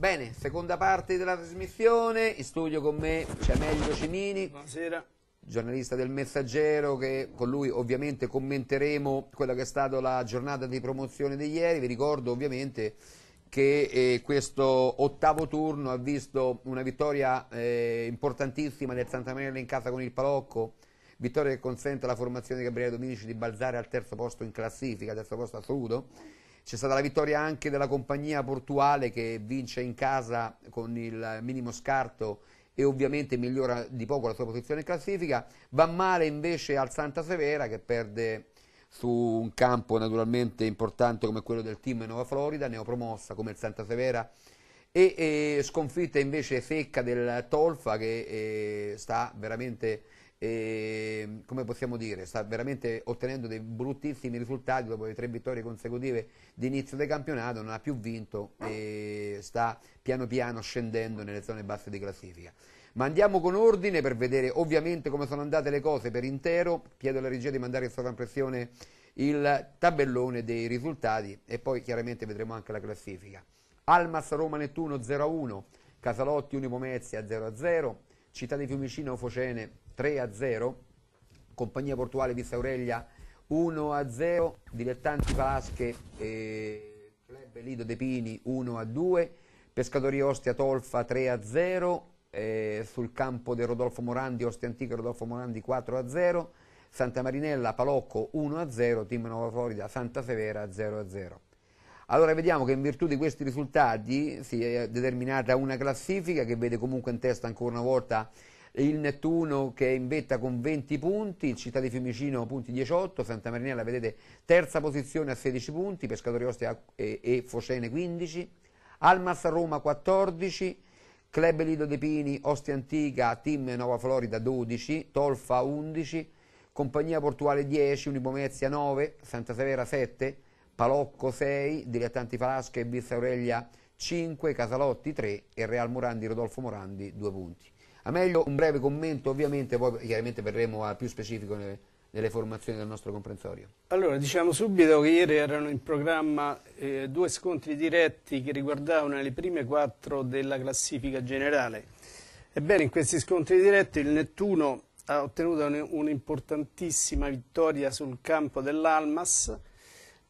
Bene, seconda parte della trasmissione, in studio con me c'è Melio Cimini. Buonasera. Giornalista del Messaggero, che con lui ovviamente commenteremo quella che è stata la giornata di promozione di ieri. Vi ricordo ovviamente che eh, questo ottavo turno ha visto una vittoria eh, importantissima del Santa Maria in casa con il Palocco, vittoria che consente alla formazione di Gabriele Dominici di balzare al terzo posto in classifica, terzo posto assoluto c'è stata la vittoria anche della compagnia portuale che vince in casa con il minimo scarto e ovviamente migliora di poco la sua posizione in classifica. Va male invece al Santa Severa che perde su un campo naturalmente importante come quello del team Nuova Florida, neopromossa come il Santa Severa e, e sconfitta invece secca del Tolfa che eh, sta veramente e, ehm, come possiamo dire, sta veramente ottenendo dei bruttissimi risultati dopo le tre vittorie consecutive di inizio del campionato, non ha più vinto e sta piano piano scendendo nelle zone basse di classifica. Ma andiamo con ordine per vedere ovviamente come sono andate le cose per intero, chiedo alla regia di mandare in sovraimpressione il tabellone dei risultati e poi chiaramente vedremo anche la classifica. Almas Roma Nettuno 0-1, Casalotti Unipomezia 0-0, Città di Fiumicino Focene 3 a 0, Compagnia Portuale Vista Aurelia 1 a 0, Dilettanti Palasche e eh, Club Lido De Pini 1 a 2, Pescatori Ostia Tolfa 3 a 0, eh, sul campo di Rodolfo Morandi, Ostia Antica Rodolfo Morandi 4 a 0, Santa Marinella Palocco 1 a 0, Team Nova Florida Santa Severa 0 a 0. Allora vediamo che in virtù di questi risultati si è determinata una classifica che vede comunque in testa ancora una volta il Nettuno che è in vetta con 20 punti, Città di Fiumicino punti 18, Santa Marinella vedete terza posizione a 16 punti, Pescatori Ostia e, e Focene 15, Almas Roma 14, Club Lido De Pini, Ostia Antica, Team Nova Florida 12, Tolfa 11, Compagnia Portuale 10, Unipomezia 9, Santa Severa 7, Palocco 6, Dilettanti Falasca e Vista Aurelia 5, Casalotti 3 e Real Morandi Rodolfo Morandi 2 punti. A meglio un breve commento, ovviamente, poi chiaramente verremo a più specifico nelle, nelle formazioni del nostro comprensorio. Allora, diciamo subito che ieri erano in programma eh, due scontri diretti che riguardavano le prime quattro della classifica generale. Ebbene, in questi scontri diretti il Nettuno ha ottenuto un'importantissima vittoria sul campo dell'Almas,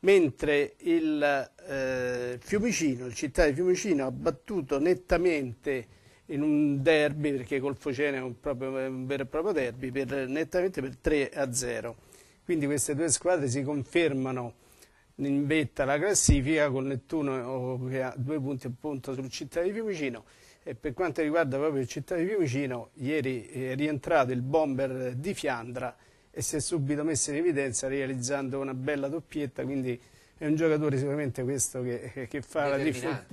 mentre il eh, Fiumicino, il città di Fiumicino, ha battuto nettamente in un derby, perché col Focene è un, proprio, un vero e proprio derby, per, nettamente per 3 a 0. Quindi queste due squadre si confermano in vetta alla classifica con Nettuno eh, oh, che ha due punti appunto sul Città di Fiumicino e per quanto riguarda proprio il Città di Fiumicino ieri è rientrato il bomber di Fiandra e si è subito messo in evidenza realizzando una bella doppietta quindi è un giocatore sicuramente questo che, che, che fa la differenza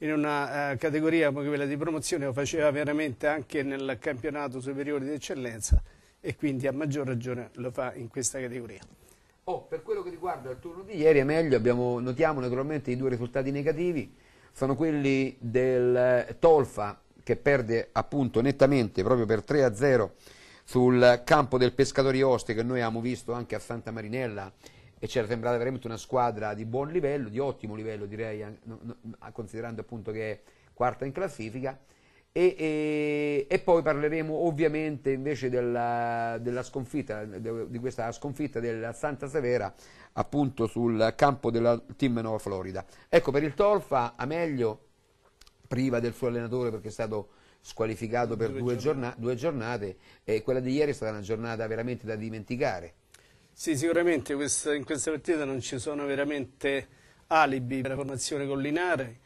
in una eh, categoria come quella di promozione lo faceva veramente anche nel campionato superiore di eccellenza e quindi a maggior ragione lo fa in questa categoria. Oh, per quello che riguarda il turno di ieri è meglio, abbiamo, notiamo naturalmente i due risultati negativi, sono quelli del eh, Tolfa che perde appunto nettamente proprio per 3-0 sul campo del Pescatori Oste che noi abbiamo visto anche a Santa Marinella e ci era sembrata veramente una squadra di buon livello, di ottimo livello direi, considerando appunto che è quarta in classifica. E, e, e poi parleremo ovviamente invece della, della, sconfitta, di questa sconfitta della Santa Severa appunto sul campo della Team Nova Florida. Ecco, per il Tolfa, a meglio, priva del suo allenatore perché è stato squalificato per due, due, giornate, due giornate e quella di ieri è stata una giornata veramente da dimenticare. Sì, sicuramente in questa partita non ci sono veramente alibi per la formazione collinare,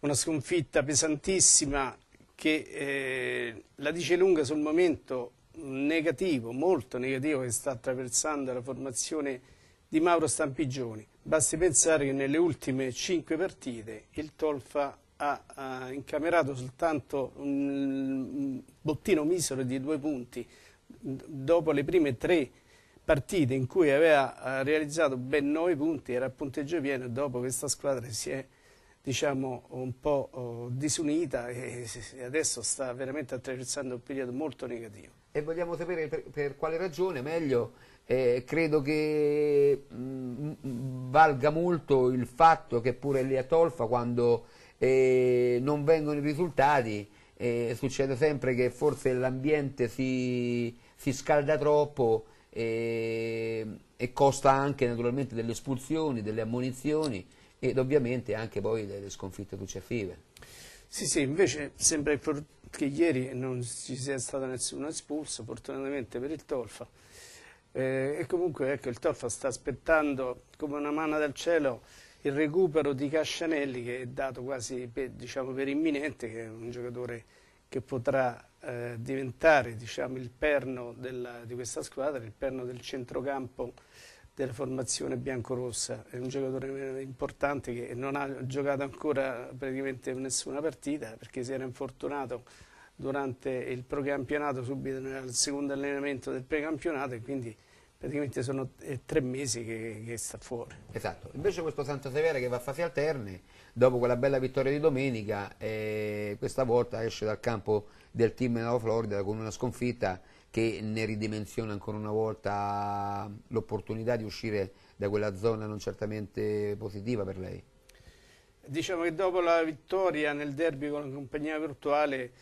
una sconfitta pesantissima che eh, la dice lunga sul momento negativo, molto negativo che sta attraversando la formazione di Mauro Stampigioni. Basti pensare che nelle ultime cinque partite il Tolfa ha, ha incamerato soltanto un bottino misero di due punti dopo le prime tre partite in cui aveva eh, realizzato ben 9 punti, era a punteggio pieno e dopo questa squadra si è diciamo, un po' oh, disunita e adesso sta veramente attraversando un periodo molto negativo. E vogliamo sapere per, per quale ragione, meglio, eh, credo che mh, mm, mm, valga molto il fatto che pure lì a Tolfa quando eh, non vengono i risultati eh, succede sempre che forse l'ambiente si, si scalda troppo e, e costa anche naturalmente delle espulsioni, delle ammonizioni ed ovviamente anche poi delle sconfitte successive. Sì, sì, invece sembra che ieri non ci sia stato nessuno espulso, fortunatamente per il Tolfa. Eh, e comunque ecco, il Tolfa sta aspettando come una mano dal cielo il recupero di Cascianelli che è dato quasi per, diciamo, per imminente, che è un giocatore che potrà eh, diventare diciamo, il perno della, di questa squadra, il perno del centrocampo della formazione biancorossa. È un giocatore importante che non ha giocato ancora praticamente nessuna partita perché si era infortunato durante il precampionato, subito nel secondo allenamento del precampionato e quindi praticamente sono tre mesi che, che, sta fuori. Esatto, invece questo Santa Severa che va a fasi alterne, dopo quella bella vittoria di domenica, eh, questa volta esce dal campo del team della Florida con una sconfitta che ne ridimensiona ancora una volta l'opportunità di uscire da quella zona non certamente positiva per lei. Diciamo che dopo la vittoria nel derby con la compagnia virtuale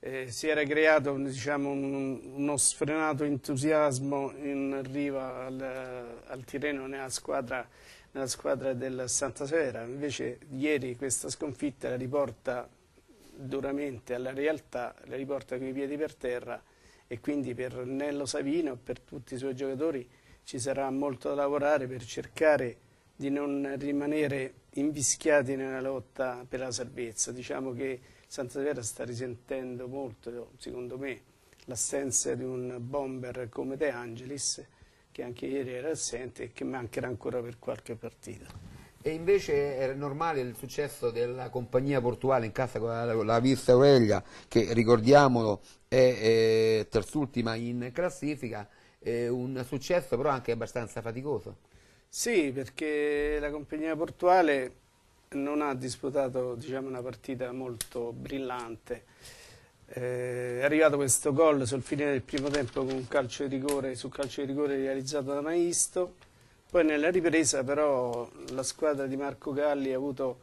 eh, si era creato diciamo, un, uno sfrenato entusiasmo in riva al, al Tirreno nella squadra, nella squadra del Santa Sera. Invece ieri questa sconfitta la riporta duramente alla realtà, le riporta con i piedi per terra e quindi per Nello Savino e per tutti i suoi giocatori ci sarà molto da lavorare per cercare di non rimanere invischiati nella lotta per la salvezza. Diciamo che Santa Severa sta risentendo molto, secondo me, l'assenza di un bomber come De Angelis, che anche ieri era assente e che mancherà ancora per qualche partita. E invece è normale il successo della compagnia portuale in casa con la, la Vista Aurelia, che ricordiamolo è, è terzultima in classifica, un successo però anche abbastanza faticoso. Sì, perché la compagnia portuale non ha disputato diciamo, una partita molto brillante. Eh, è arrivato questo gol sul fine del primo tempo con un calcio di rigore, sul calcio di rigore realizzato da Maisto poi nella ripresa però la squadra di Marco Galli ha avuto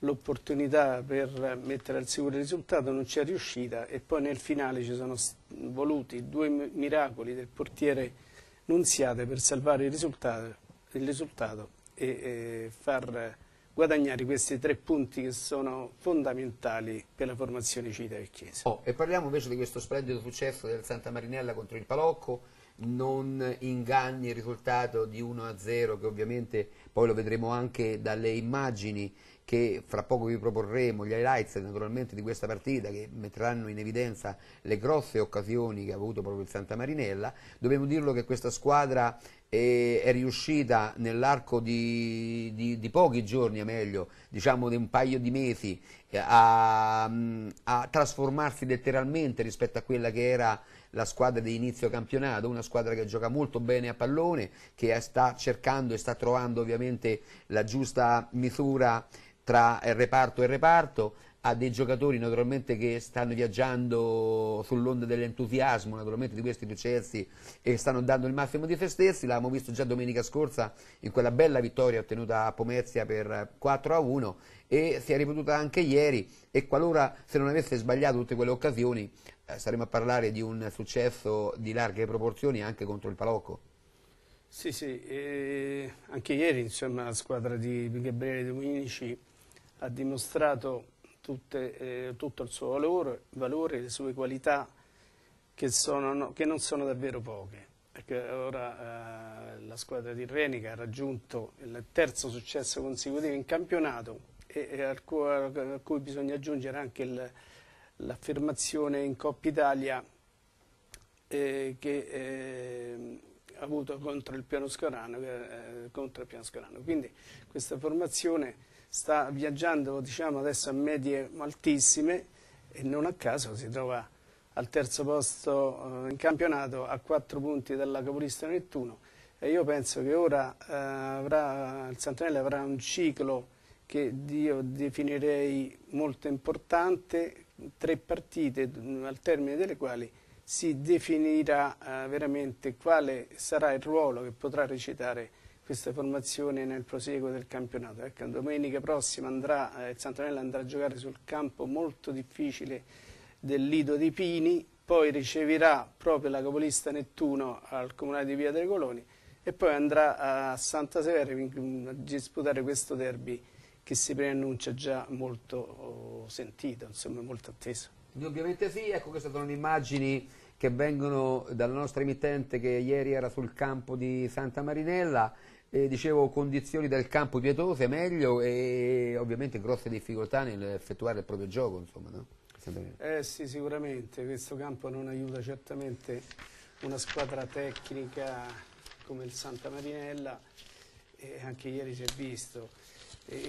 l'opportunità per mettere al sicuro il risultato, non ci è riuscita e poi nel finale ci sono voluti due miracoli del portiere Nunziate per salvare il risultato, il risultato e, e far guadagnare questi tre punti che sono fondamentali per la formazione Cita e Chiesa. Oh, e parliamo invece di questo splendido successo del Santa Marinella contro il Palocco, non inganni il risultato di 1-0 che ovviamente poi lo vedremo anche dalle immagini che fra poco vi proporremo, gli highlights naturalmente di questa partita che metteranno in evidenza le grosse occasioni che ha avuto proprio il Santa Marinella, dobbiamo dirlo che questa squadra è riuscita nell'arco di, di, di, pochi giorni, a meglio, diciamo di un paio di mesi, a, a trasformarsi letteralmente rispetto a quella che era la squadra di inizio campionato, una squadra che gioca molto bene a pallone, che sta cercando e sta trovando ovviamente la giusta misura tra reparto e reparto a dei giocatori naturalmente che stanno viaggiando sull'onda dell'entusiasmo naturalmente di questi Lucerzi e stanno dando il massimo di se stessi, l'abbiamo visto già domenica scorsa in quella bella vittoria ottenuta a Pomezia per 4 a 1 e si è ripetuta anche ieri e qualora se non avesse sbagliato tutte quelle occasioni eh, saremmo a parlare di un successo di larghe proporzioni anche contro il Palocco. Sì, sì, eh, anche ieri insomma, la squadra di Gabriele Dominici ha dimostrato tutte, eh, tutto il suo valore, valore, le sue qualità che, sono, che non sono davvero poche perché ora eh, la squadra di Renica ha raggiunto il terzo successo consecutivo in campionato e, e al cu a cui bisogna aggiungere anche l'affermazione in Coppa Italia eh, che eh, ha avuto contro il Piano Scorano, eh, contro il Piano Scorano. Quindi questa formazione sta viaggiando diciamo, adesso a medie altissime e non a caso si trova al terzo posto eh, in campionato a 4 punti dalla capolista Nettuno e io penso che ora eh, avrà, il Santanelli avrà un ciclo che io definirei molto importante, tre partite mm, al termine delle quali si definirà eh, veramente quale sarà il ruolo che potrà recitare questa formazione nel proseguo del campionato. Ecco, domenica prossima andrà, eh, il Santonella andrà a giocare sul campo molto difficile del Lido di Pini, poi riceverà proprio la capolista Nettuno al Comunale di Via dei Coloni e poi andrà a Santa Severa a disputare questo derby che si preannuncia già molto oh, sentito, insomma molto atteso. Ovviamente sì, ecco queste sono le immagini che vengono dalla nostra emittente che ieri era sul campo di Santa Marinella eh, dicevo, condizioni del campo pietose, meglio e ovviamente grosse difficoltà nell'effettuare il proprio gioco. Insomma, no? Eh sì, sicuramente, questo campo non aiuta certamente una squadra tecnica come il Santa Marinella, e anche ieri si è visto.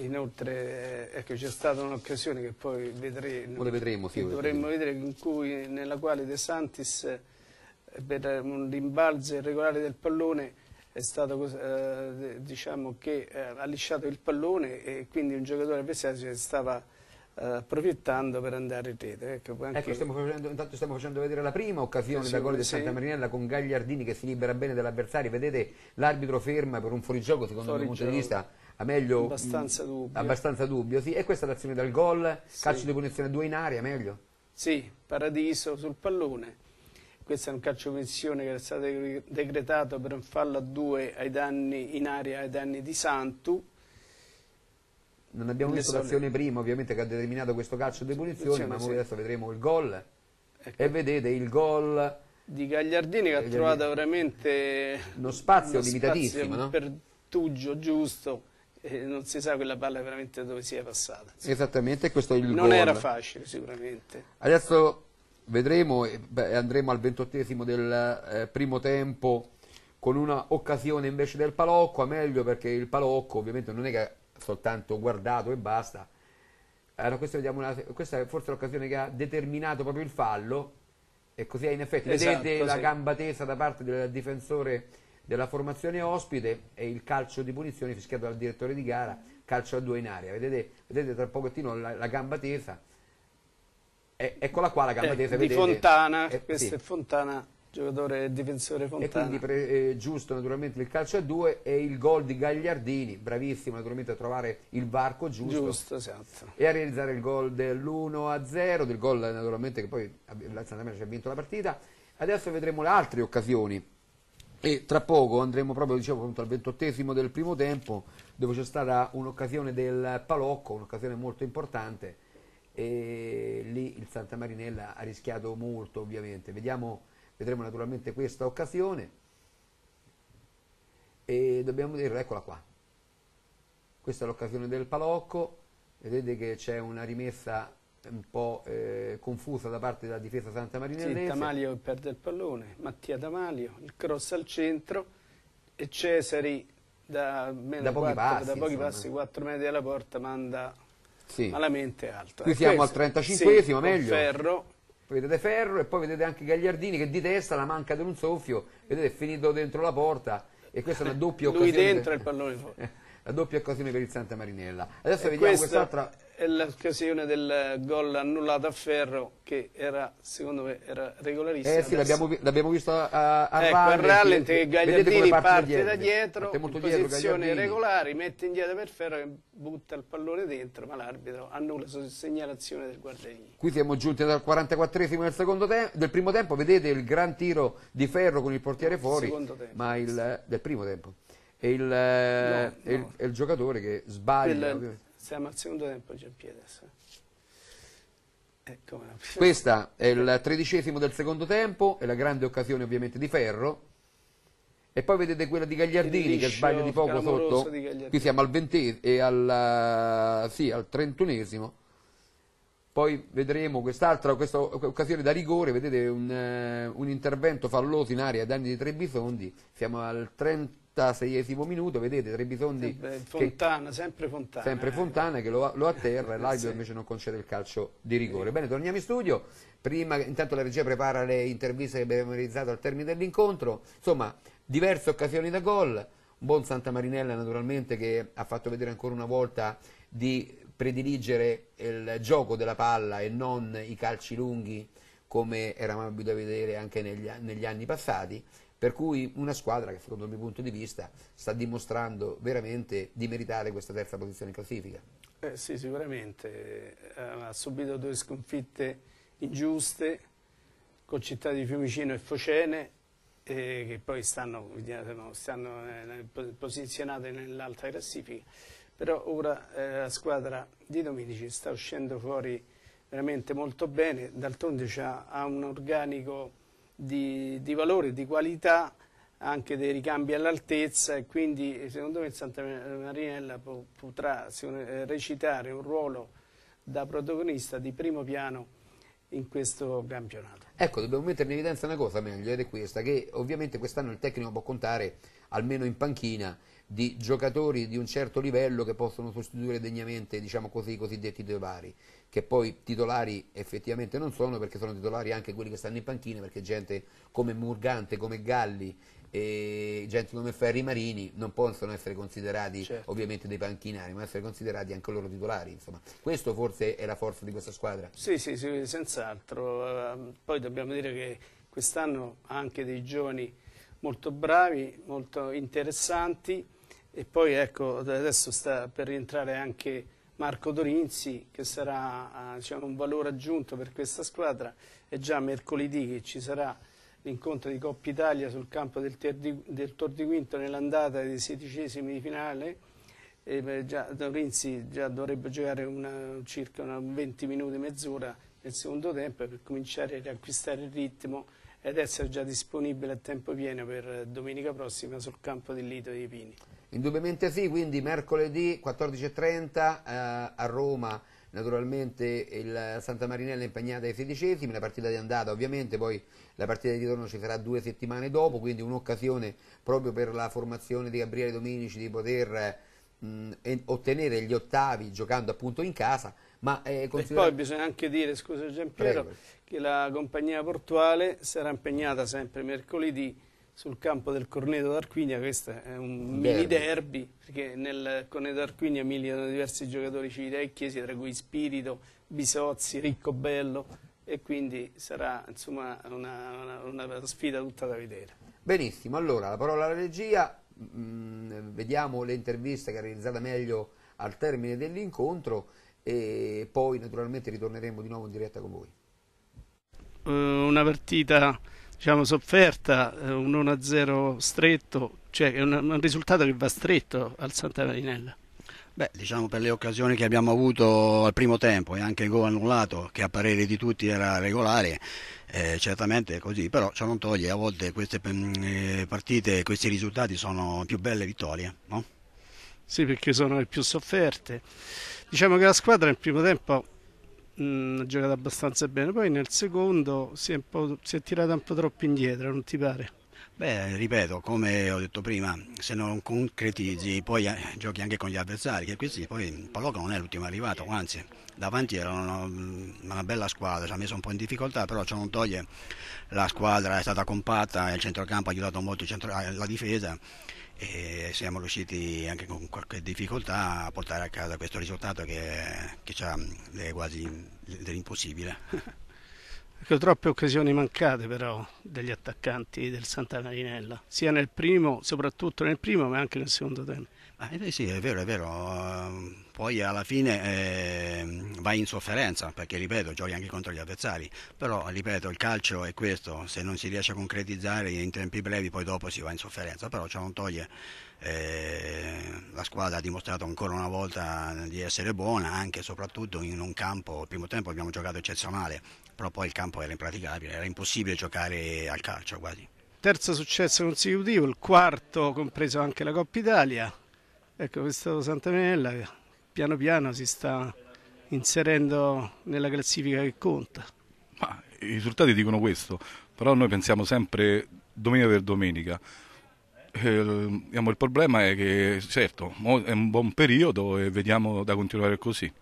inoltre eh, ecco, c'è stata un'occasione che poi vedremo, vedremo sì, dovremmo vedere in cui, nella quale De Santis eh, per un rimbalzo irregolare del pallone è stato eh, diciamo che eh, ha lisciato il pallone e quindi un giocatore avversario si stava eh, approfittando per andare in rete ecco, anche... ecco stiamo facendo, intanto stiamo facendo vedere la prima occasione sì, da gol di sì. Santa Marinella con Gagliardini che si libera bene dall'avversario vedete l'arbitro ferma per un fuorigioco secondo il mio punto di vista a meglio abbastanza dubbio, abbastanza dubbio sì. e questa è l'azione dal gol sì. calcio di punizione 2 in aria meglio sì, Paradiso sul pallone questa è un calcio pensione che era stato decretato per un fallo a due ai danni, in aria ai danni di Santu. Non abbiamo visto l'azione prima ovviamente che ha determinato questo calcio di punizione, ma sì. adesso vedremo il gol. Ecco. E vedete il gol di Gagliardini che ha trovato veramente uno spazio limitatissimo spazio no? per Tuggio giusto eh, non si sa quella palla veramente dove si è passata esattamente questo è il non gol non era facile sicuramente adesso vedremo e andremo al ventottesimo del eh, primo tempo con una occasione invece del Palocco, a meglio perché il Palocco ovviamente non è che ha soltanto guardato e basta. Allora, questa, una, questa è forse l'occasione che ha determinato proprio il fallo e così è in effetti esatto, vedete così. la gamba tesa da parte del difensore della formazione ospite e il calcio di punizione fischiato dal direttore di gara, calcio a due in aria. Vedete, vedete tra pochettino la, la gamba tesa e, eccola qua la gamba eh, destra. Di vedete, Fontana, eh, questa sì. è Fontana, giocatore difensore Fontana. E quindi pre, eh, giusto naturalmente il calcio a due e il gol di Gagliardini, bravissimo naturalmente a trovare il varco giusto. Giusto, esatto. E a realizzare il gol dell'1 a 0, del gol naturalmente che poi la Santa ci ha vinto la partita. Adesso vedremo le altre occasioni e tra poco andremo proprio dicevo, al ventottesimo del primo tempo dove c'è stata un'occasione del Palocco, un'occasione molto importante e lì il Santa Marinella ha rischiato molto ovviamente. Vediamo, vedremo naturalmente questa occasione e dobbiamo dire, eccola qua. Questa è l'occasione del Palocco, vedete che c'è una rimessa un po' eh, confusa da parte della difesa Santa Marinellese. Sì, Tamalio perde il pallone, Mattia Tamalio, il cross al centro e Cesari da, da pochi, quarto, passi, da pochi passi, 4 metri dalla porta manda sì. malamente alta. Qui siamo Questo, al 35esimo, sì, meglio. Ferro. Vedete Ferro e poi vedete anche Gagliardini che di testa la manca di un soffio, vedete è finito dentro la porta e questa è una doppia Lui occasione. Lui dentro il pallone fuori. la doppia occasione per il Santa Marinella. Adesso e vediamo questo... quest'altra è l'occasione del gol annullato a Ferro che era, secondo me, era regolarissimo. Eh sì, l'abbiamo, visto a, a ecco, a rallenti che Gagliardini parte dietro. da dietro, in posizione dietro, regolare, mette indietro per Ferro che butta il pallone dentro, ma l'arbitro annulla su segnalazione del Guardaini. Qui siamo giunti dal 44esimo del, del primo tempo, vedete il gran tiro di Ferro con il portiere fuori, il ma il, del primo tempo. è il, no, no. il, il, giocatore che sbaglia. Del, siamo al secondo tempo Giampiede. Eh. Ecco. Questa è il tredicesimo del secondo tempo, è la grande occasione ovviamente di Ferro. E poi vedete quella di Gagliardini che sbaglia di poco sotto. Di Qui siamo al ventesimo e al, eh, sì, al trentunesimo. Poi vedremo quest'altra questa occasione da rigore, vedete un, eh, un intervento falloso in aria danni di Trebisondi. Siamo al trentunesimo a 86 minuto, vedete Trebisondi... Sempre Fontana, che, sempre Fontana. Sempre Fontana che lo, lo atterra e l'arbitro sì. invece non concede il calcio di rigore. Bene, torniamo in studio. Prima, intanto la regia prepara le interviste che abbiamo realizzato al termine dell'incontro. Insomma, diverse occasioni da gol. Un buon Santa Marinella naturalmente che ha fatto vedere ancora una volta di prediligere il gioco della palla e non i calci lunghi come eravamo abituati a vedere anche negli, negli anni passati per cui una squadra che, secondo il mio punto di vista, sta dimostrando veramente di meritare questa terza posizione in classifica. Eh sì, sicuramente. Eh, ha subito due sconfitte ingiuste con Città di Fiumicino e Focene, eh, che poi stanno, stanno eh, posizionate nell'alta classifica. Però ora eh, la squadra di Dominici sta uscendo fuori veramente molto bene. D'altronde ha un organico di, di valore, di qualità anche dei ricambi all'altezza e quindi secondo me il Santa Marinella potrà eh, recitare un ruolo da protagonista di primo piano in questo campionato. Ecco, dobbiamo mettere in evidenza una cosa meglio ed è questa, che ovviamente quest'anno il tecnico può contare almeno in panchina di giocatori di un certo livello che possono sostituire degnamente diciamo così, i cosiddetti titolari, che poi titolari effettivamente non sono perché sono titolari anche quelli che stanno in panchina, perché gente come Murgante, come Galli e gente come Ferri Marini non possono essere considerati certo. ovviamente dei panchinari, ma essere considerati anche loro titolari. Insomma. Questo forse è la forza di questa squadra. Sì, sì, sì senz'altro. Ehm, poi dobbiamo dire che quest'anno ha anche dei giovani molto bravi, molto interessanti e poi ecco, adesso sta per rientrare anche Marco Dorinzi che sarà ah, diciamo, un valore aggiunto per questa squadra è già mercoledì che ci sarà l'incontro di Coppa Italia sul campo del, di, del Tor di Quinto nell'andata dei sedicesimi di finale e beh, già, Dorinzi già dovrebbe giocare una, circa una 20 minuti, e mezz'ora nel secondo tempo per cominciare a riacquistare il ritmo ed essere già disponibile a tempo pieno per domenica prossima sul campo del Lito dei Pini. Indubbiamente sì, quindi mercoledì 14.30 eh, a Roma naturalmente il Santa Marinella è impegnata ai sedicesimi, la partita di andata ovviamente, poi la partita di ritorno ci sarà due settimane dopo, quindi un'occasione proprio per la formazione di Gabriele Dominici di poter mh, ottenere gli ottavi giocando appunto in casa. Ma, eh, considerando... E poi bisogna anche dire, scusa Giampiero, che la compagnia portuale sarà impegnata sempre mercoledì sul campo del Corneto d'Arquinia, questo è un derby. mini derby, perché nel Corneto d'Arquinia militano diversi giocatori civitecchiesi, tra cui Spirito, Bisozzi, Riccobello, e quindi sarà insomma, una, una, una, sfida tutta da vedere. Benissimo, allora la parola alla regia, mh, mm, vediamo l'intervista che è realizzata meglio al termine dell'incontro e poi naturalmente ritorneremo di nuovo in diretta con voi. Eh, una partita diciamo, sofferta eh, un 1-0 stretto, cioè è un, un risultato che va stretto al Santa Marinella. Beh, diciamo per le occasioni che abbiamo avuto al primo tempo e anche il gol annullato, che a parere di tutti era regolare, eh, certamente è così, però ciò non toglie, a volte queste mm, eh, partite, questi risultati sono più belle vittorie, no? Sì, perché sono le più sofferte. Diciamo che la squadra nel primo tempo mh, ha giocato abbastanza bene. Poi nel secondo si è, si è tirata un po' troppo indietro, non ti pare? Beh, ripeto, come ho detto prima, se non concretizzi poi eh, giochi anche con gli avversari, che questi poi Paloca non è l'ultimo arrivato, anzi davanti era una, una bella squadra, ci ha messo un po' in difficoltà, però ciò non toglie, la squadra è stata compatta, il centrocampo ha aiutato molto centro, eh, la difesa e siamo riusciti anche con qualche difficoltà a portare a casa questo risultato che, che è quasi dell'impossibile. Ecco, troppe occasioni mancate però degli attaccanti del Santa Marinella, sia nel primo, soprattutto nel primo, ma anche nel secondo tempo. Ah, eh sì, è vero, è vero. Ehm, poi alla fine eh, vai in sofferenza perché, ripeto, giochi anche contro gli avversari. Però, ripeto, il calcio è questo, se non si riesce a concretizzare in tempi brevi poi dopo si va in sofferenza. Però ciò non toglie, eh, la squadra ha dimostrato ancora una volta di essere buona, anche e soprattutto in un campo, il primo tempo abbiamo giocato eccezionale, però poi il campo era impraticabile, era impossibile giocare al calcio quasi. Terzo successo consecutivo, il quarto compreso anche la Coppa Italia, Ecco, questo Santamarella piano piano si sta inserendo nella classifica che conta. Ma i risultati dicono questo, però noi pensiamo sempre domenica per domenica. Eh, diciamo, il problema è che, certo, è un buon periodo e vediamo da continuare così.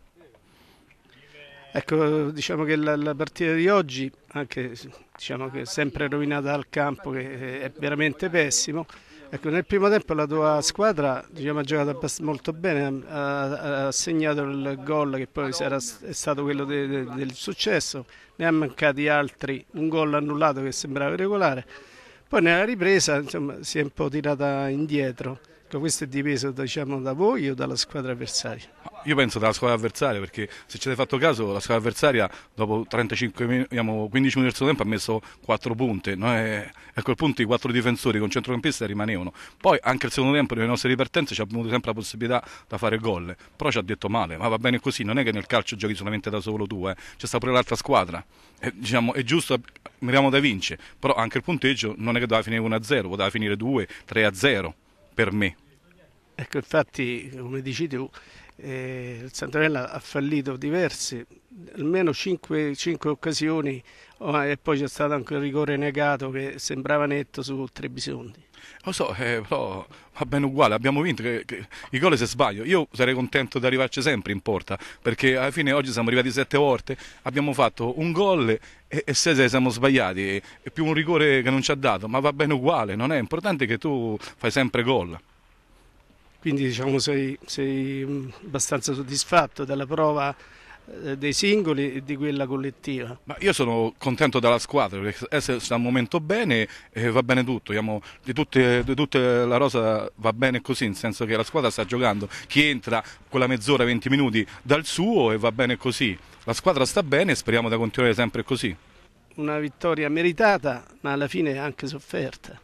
Ecco, diciamo che la, la partita di oggi, anche diciamo che è sempre rovinata dal campo, che è veramente pessimo, Ecco, nel primo tempo la tua squadra diciamo, ha giocato molto bene, ha, ha segnato il gol che poi era, è stato quello de, de, del successo, ne ha mancati altri, un gol annullato che sembrava regolare, poi nella ripresa insomma, si è un po' tirata indietro. Certo, questo è dipeso diciamo, da voi o dalla squadra avversaria? Io penso dalla squadra avversaria perché se ci avete fatto caso la squadra avversaria dopo 35, 15 minuti del suo tempo ha messo 4 punte Noi, a quel punto i 4 difensori con centrocampista rimanevano poi anche al secondo tempo nelle nostre ripartenze ci abbiamo avuto sempre la possibilità da fare gol però ci ha detto male ma va bene così non è che nel calcio giochi solamente da solo tu eh. c'è stata pure l'altra squadra e, diciamo, è giusto miriamo da vincere però anche il punteggio non è che doveva finire 1-0 poteva finire 2-3-0 per me. Ecco, infatti, come dici tu, eh, il Santarella ha fallito diverse, almeno 5, 5 occasioni, oh, e poi c'è stato anche il rigore negato che sembrava netto su Trebisonti. Lo so, eh, però va bene uguale, abbiamo vinto. Che, che, I gol se sbaglio. Io sarei contento di arrivarci sempre in porta, perché alla fine oggi siamo arrivati sette volte, abbiamo fatto un gol e, e sei siamo sbagliati, è più un rigore che non ci ha dato, ma va bene uguale, non è importante che tu fai sempre gol. Quindi diciamo sei, sei mm, abbastanza soddisfatto della prova eh, dei singoli e di quella collettiva. Ma io sono contento della squadra perché sta un momento bene e eh, va bene tutto. di, tutte, di tutta la rosa va bene così, nel senso che la squadra sta giocando. Chi entra quella mezz'ora, 20 minuti dal suo e va bene così. La squadra sta bene e speriamo di continuare sempre così. Una vittoria meritata, ma alla fine anche sofferta.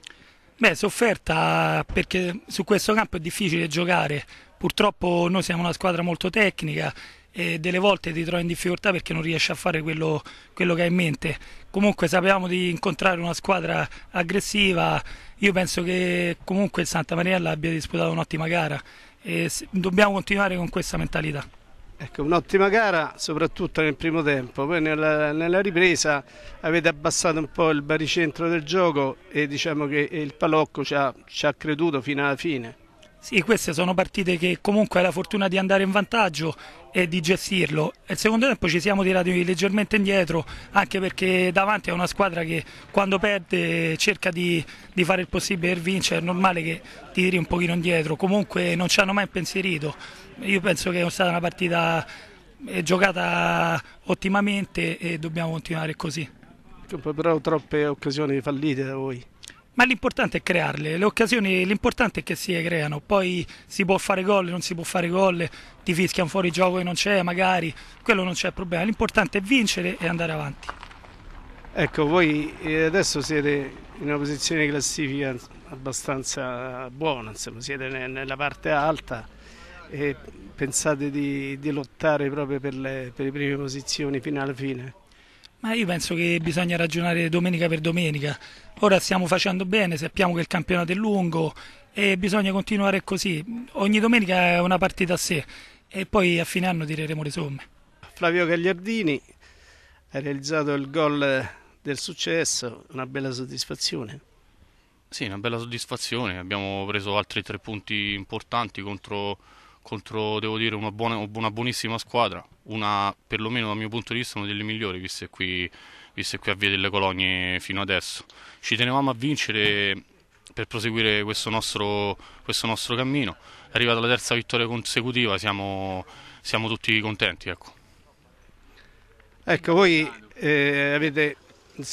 Beh, sofferta perché su questo campo è difficile giocare. Purtroppo noi siamo una squadra molto tecnica e delle volte ti trovi in difficoltà perché non riesci a fare quello, quello che hai in mente. Comunque sapevamo di incontrare una squadra aggressiva, io penso che comunque il Santa Mariella abbia disputato un'ottima gara e dobbiamo continuare con questa mentalità. Ecco, un'ottima gara, soprattutto nel primo tempo. Poi nella, nella, ripresa avete abbassato un po' il baricentro del gioco e diciamo che il Palocco ci ha, ci ha creduto fino alla fine. Sì, queste sono partite che comunque hai la fortuna di andare in vantaggio e di gestirlo. Nel secondo tempo ci siamo tirati leggermente indietro, anche perché davanti è una squadra che quando perde cerca di, di fare il possibile per vincere, è normale che ti tiri un pochino indietro, comunque non ci hanno mai pensierito. Io penso che è stata una partita giocata ottimamente e dobbiamo continuare così. Cioè, però troppe occasioni fallite da voi. Ma l'importante è crearle, le occasioni, l'importante è che si creano, poi si può fare gol, non si può fare gol, ti fischiano fuori gioco che non c'è magari, quello non c'è problema, l'importante è vincere e andare avanti. Ecco, voi eh, adesso siete in una posizione classifica abbastanza buona, insomma, siete nella parte alta e pensate di, di lottare proprio per le, per le prime posizioni fino alla fine? Ma io penso che bisogna ragionare domenica per domenica. Ora stiamo facendo bene, sappiamo che il campionato è lungo e bisogna continuare così. Ogni domenica è una partita a sé e poi a fine anno tireremo le somme. Flavio Gagliardini ha realizzato il gol del successo, una bella soddisfazione. Sì, una bella soddisfazione. Abbiamo preso altri tre punti importanti contro contro, devo dire, una, buona, una buonissima squadra, una, perlomeno dal mio punto di vista, una delle migliori viste qui, viste qui a Via delle Colonie fino adesso. Ci tenevamo a vincere per proseguire questo nostro, questo nostro cammino. È arrivata la terza vittoria consecutiva, siamo, siamo tutti contenti. Ecco, ecco voi eh, avete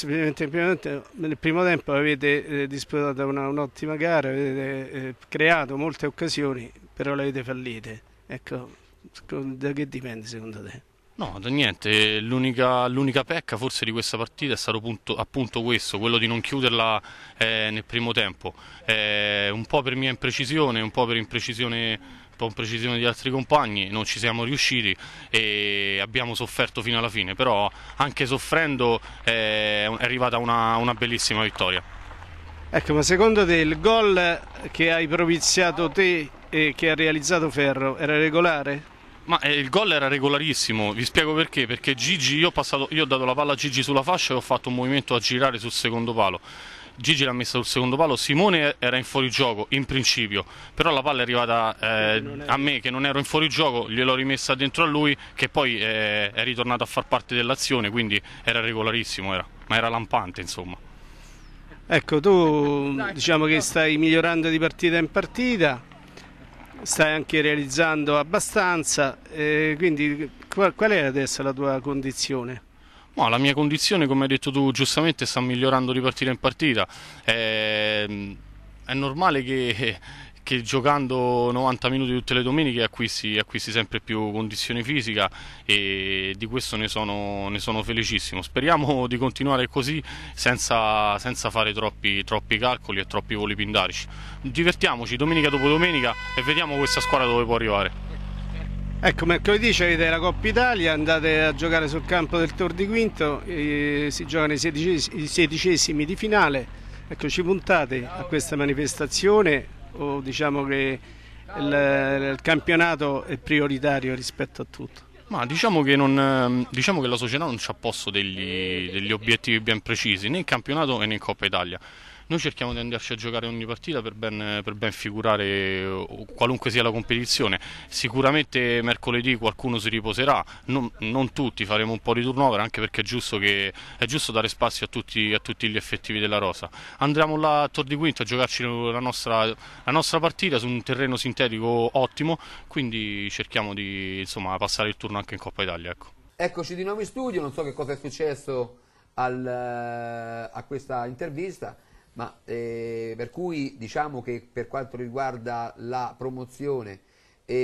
nel primo tempo avete eh, disputato un'ottima gara, avete eh, creato molte occasioni, però le avete fallite. Ecco, da che dipende secondo te? No, da niente, l'unica, l'unica, pecca forse di questa partita è stato punto, appunto questo, quello di non chiuderla eh, nel primo tempo, eh, un po' per mia imprecisione, un po' per imprecisione, po imprecisione di altri compagni, non ci siamo riusciti e abbiamo sofferto fino alla fine, però anche soffrendo eh, è arrivata una, una bellissima vittoria. Ecco, ma secondo te il gol che hai propiziato te eh, che ha realizzato Ferro era regolare? Ma eh, il gol era regolarissimo, vi spiego perché, perché Gigi, io ho, passato, io ho dato la palla a Gigi sulla fascia e ho fatto un movimento a girare sul secondo palo. Gigi l'ha messa sul secondo palo, Simone era in fuorigioco in principio, però la palla è arrivata eh, a me che non ero in fuorigioco, gliel'ho rimessa dentro a lui che poi eh, è ritornato a far parte dell'azione, quindi era regolarissimo, era, ma era lampante insomma. Ecco, tu diciamo che stai migliorando di partita in partita, stai anche realizzando abbastanza, eh, quindi qual, qual è adesso la tua condizione? No, la mia condizione, come hai detto tu giustamente, sta migliorando di partita in partita. Eh, è normale che eh, che giocando 90 minuti tutte le domeniche acquisti, acquisti sempre più condizione fisica e di questo ne sono, ne sono felicissimo. Speriamo di continuare così senza, senza fare troppi, troppi, calcoli e troppi voli pindarici. Divertiamoci domenica dopo domenica e vediamo questa squadra dove può arrivare. Ecco, mercoledì c'è la Coppa Italia, andate a giocare sul campo del Tor di Quinto, si giocano i, sedicesimi, di finale, eccoci puntate a questa manifestazione o diciamo che il, il campionato è prioritario rispetto a tutto? Ma diciamo che, non, ehm, diciamo che, la società non ci ha posto degli, degli obiettivi ben precisi né in campionato né in Coppa Italia. Noi cerchiamo di andarci a giocare ogni partita per ben, per ben figurare qualunque sia la competizione. Sicuramente mercoledì qualcuno si riposerà, non, non tutti, faremo un po' di turnover anche perché è giusto, che, è giusto dare spazio a tutti, a tutti, gli effettivi della rosa. Andremo là a Tor di Quinto a giocarci la nostra, la nostra partita su un terreno sintetico ottimo, quindi cerchiamo di insomma, passare il turno anche in Coppa Italia. Ecco. Eccoci di nuovo in studio, non so che cosa è successo al, eh, a questa intervista. Ma, eh, per cui diciamo che per quanto riguarda la promozione e, e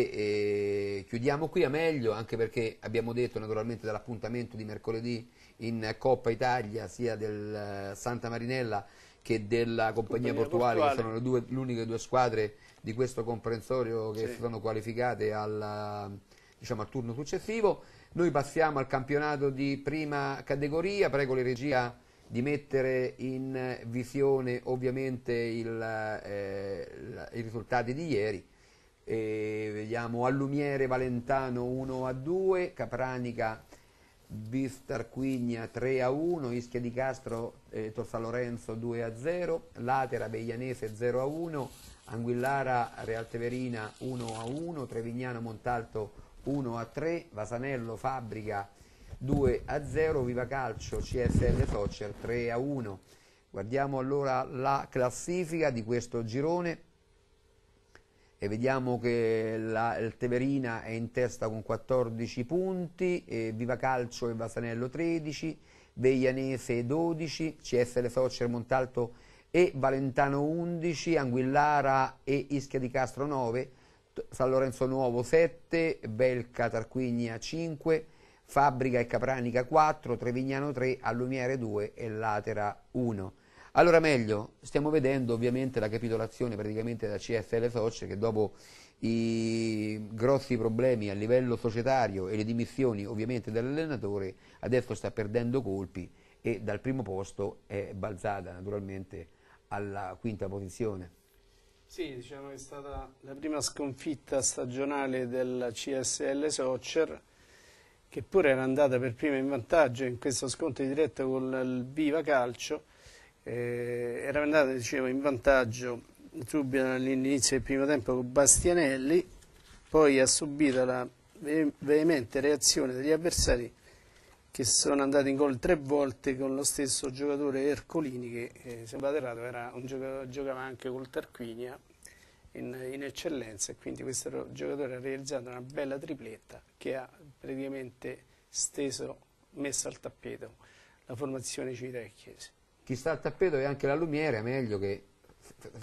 eh, chiudiamo qui a meglio, anche perché abbiamo detto naturalmente dall'appuntamento di mercoledì in Coppa Italia sia del eh, Santa Marinella che della Compagnia, Compagnia Portuale, Portuale, che sono le, due, le uniche due squadre di questo comprensorio che sì. sono qualificate al, diciamo, al turno successivo. Noi passiamo al campionato di prima categoria, prego le regia di mettere in visione ovviamente il, eh, i risultati di ieri. E vediamo Allumiere Valentano 1 a 2, Capranica Bistarquigna 3 a 1, Ischia di Castro eh, Torsa Lorenzo 2 a 0, Latera Beglianese 0 a 1, Anguillara Realteverina 1 a 1, Trevignano Montalto 1 a 3, Vasanello Fabbrica 2 a 0 Viva Calcio CSL Soccer 3 a 1 guardiamo allora la classifica di questo girone e vediamo che la, il Teverina è in testa con 14 punti eh, Viva Calcio e Vasanello 13 Veglianese 12 CSL Soccer Montalto e Valentano 11 Anguillara e Ischia di Castro 9 San Lorenzo Nuovo 7 Belca Tarquinia 5 Fabbrica e Capranica 4, Trevignano 3, Allumiere 2 e Latera 1. Allora meglio, stiamo vedendo ovviamente la capitolazione praticamente da CFL Soc che dopo i grossi problemi a livello societario e le dimissioni ovviamente dell'allenatore adesso sta perdendo colpi e dal primo posto è balzata naturalmente alla quinta posizione. Sì, diciamo che è stata la prima sconfitta stagionale del CSL Soccer che pure era andata per prima in vantaggio in questo scontro diretto con il Viva Calcio, eh, era andata dicevo, in vantaggio subito all'inizio del primo tempo con Bastianelli, poi ha subito la veemente reazione degli avversari che sono andati in gol tre volte con lo stesso giocatore Ercolini che eh, se non vado errato era gioca giocava anche col Tarquinia in, in eccellenza e quindi questo giocatore ha realizzato una bella tripletta che ha praticamente steso, messo al tappeto la formazione e civitavecchiese. Chi sta al tappeto è anche la Lumiere, meglio che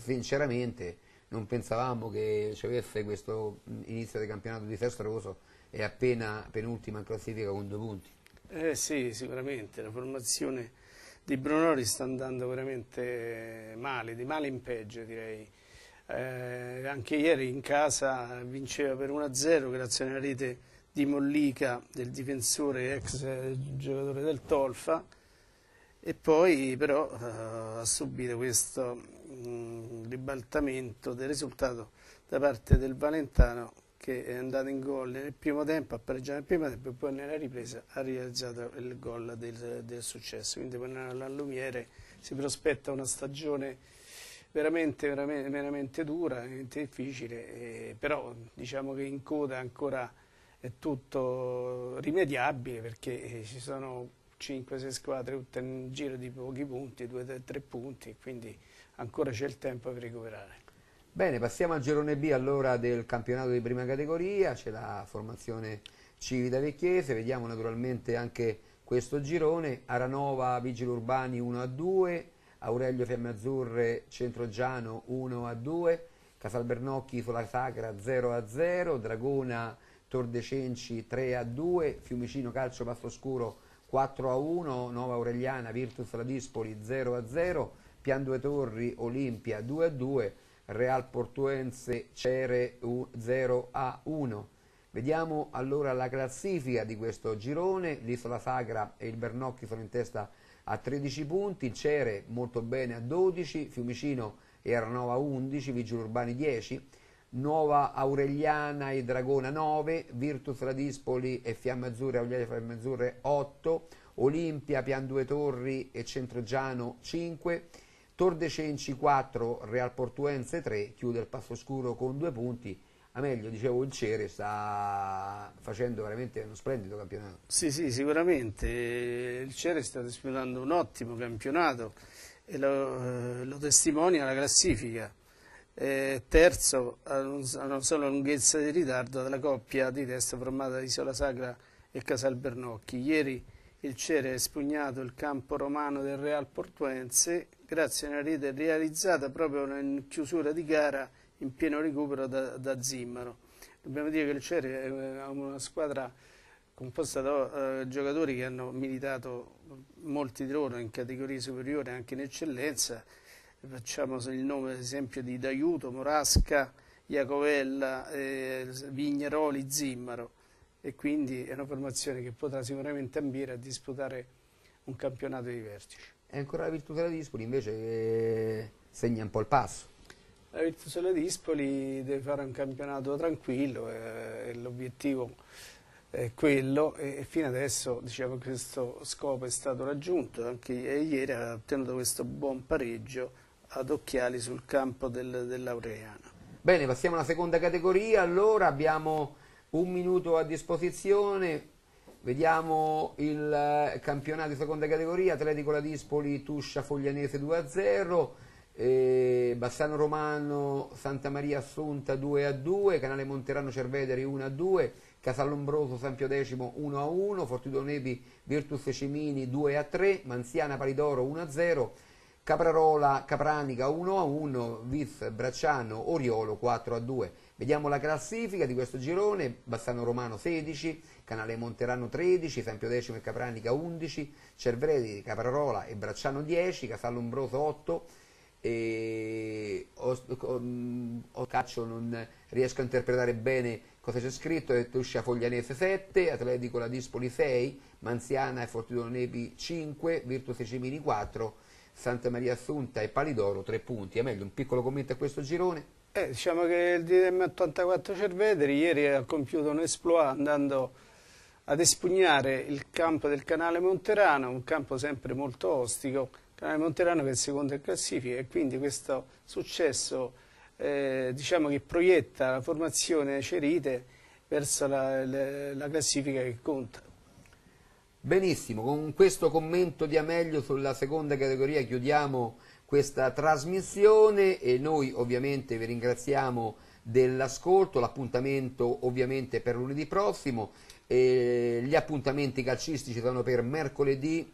sinceramente non pensavamo che ci avesse questo inizio del campionato disastroso e appena penultima in classifica con due punti. Eh sì, sicuramente, la formazione di Brunori sta andando veramente male, di male in peggio direi eh, anche ieri in casa vinceva per 1-0 grazie alla rete di Mollica del difensore ex eh, giocatore del Tolfa e poi però eh, ha subito questo mh, mm, ribaltamento del risultato da parte del Valentano che è andato in gol nel primo tempo, ha pareggiato nel primo tempo e poi nella ripresa ha realizzato il gol del, del successo. Quindi poi nell'allumiere si prospetta una stagione veramente, veramente, veramente dura, veramente difficile, eh, però diciamo che in coda ancora è tutto rimediabile perché eh, ci sono 5-6 squadre tutte in giro di pochi punti, 2-3 punti, quindi ancora c'è il tempo per recuperare. Bene, passiamo al girone B allora del campionato di prima categoria, c'è la formazione Civita Vecchiese, vediamo naturalmente anche questo girone, Aranova Vigili Urbani 1 2, Aurelio Fiamme Azzurre, Centro Giano 1 a 2, Casal Bernocchi Isola Sacra 0 a 0, Dragona Tordecenci 3 a 2, Fiumicino Calcio Pastoscuro 4 a 1, Nova Aureliana Virtus Ladispoli 0 a 0, Pian Due Torri Olimpia 2 a 2, Real Portuense Cere 0 a 1. Vediamo allora la classifica di questo girone, l'Isola Sagra e il Bernocchi sono in testa a 13 punti, Cere molto bene a 12, Fiumicino e Aranova 11, Vigili Urbani 10, Nuova Aureliana e Dragona 9, Virtus Radispoli e Fiamme Azzurre, Augliaia Fiamme Azzurre 8, Olimpia, Pian Due Torri e Centrogiano 5, Tordecenci 4, Real Portuense 3, chiude il passo scuro con 2 punti, a meglio, dicevo, il Cere sta facendo veramente uno splendido campionato. Sì, sì, sicuramente. Il Cere sta disputando un ottimo campionato e lo, eh, lo testimonia la classifica. Eh, terzo a, un, a una sola lunghezza di ritardo dalla coppia di testa formata di Isola Sacra e Casal Bernocchi. Ieri il Cere ha espugnato il campo romano del Real Portuense grazie a una rete realizzata proprio in chiusura di gara in pieno recupero da, da Zimmaro. Dobbiamo dire che il Ceri è eh, una squadra composta da eh, giocatori che hanno militato molti di loro in categorie superiori anche in eccellenza. Facciamo il nome ad esempio di D'Aiuto, Morasca, Iacovella, eh, Vigneroli, Zimmaro e quindi è una formazione che potrà sicuramente ambire a disputare un campionato di vertice. E ancora la Virtus Gradispoli invece eh, segna un po' il passo. La Virtus e Dispoli deve fare un campionato tranquillo e, eh, e l'obiettivo è quello e, e fino adesso diciamo, questo scopo è stato raggiunto, anche ieri ha ottenuto questo buon pareggio ad Occhiali sul campo del, dell'Aureana. Bene, passiamo alla seconda categoria, allora abbiamo un minuto a disposizione, Vediamo il eh, campionato di seconda categoria, Atletico Ladispoli, Tuscia Foglianese 2-0, eh, Bassano Romano, Santa Maria Assunta 2 a 2, Canale Monterano Cervederi 1 a 2, Casallombroso San Pio X 1 a 1, Fortitudo Nebi Virtus Cimini 2 a 3, Manziana Palidoro 1 a 0, Caprarola Capranica 1 a 1, Viz Bracciano Oriolo 4 a 2. Vediamo la classifica di questo girone, Bassano Romano 16, Canale Monterano 13, San Pio X e Capranica 11, Cervredi, Caprarola e Bracciano 10, Casallombroso 8, e o, o, o, caccio non riesco a interpretare bene cosa c'è scritto, è Tuscia Foglianese 7 Atletico La Dispoli 6, Manziana e Fortitudo Nebi 5, Virtus e Cimini 4, Santa Maria Assunta e Palidoro 3 punti, è meglio un piccolo commento a questo girone? Eh, diciamo che il dm 84 Cerveteri ieri ha compiuto un exploit andando ad espugnare il campo del canale Monterano, un campo sempre molto ostico, tra eh, Monterano che è il secondo in classifica e quindi questo successo eh, diciamo che proietta la formazione Cerite verso la, la, la classifica che conta. Benissimo, con questo commento di Amelio sulla seconda categoria chiudiamo questa trasmissione e noi ovviamente vi ringraziamo dell'ascolto, l'appuntamento ovviamente per lunedì prossimo, e gli appuntamenti calcistici sono per mercoledì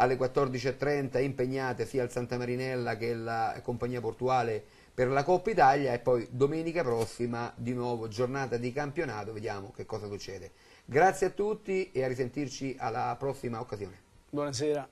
alle 14.30 impegnate sia il Santa Marinella che la Compagnia Portuale per la Coppa Italia e poi domenica prossima di nuovo giornata di campionato, vediamo che cosa succede. Grazie a tutti e a risentirci alla prossima occasione. Buonasera.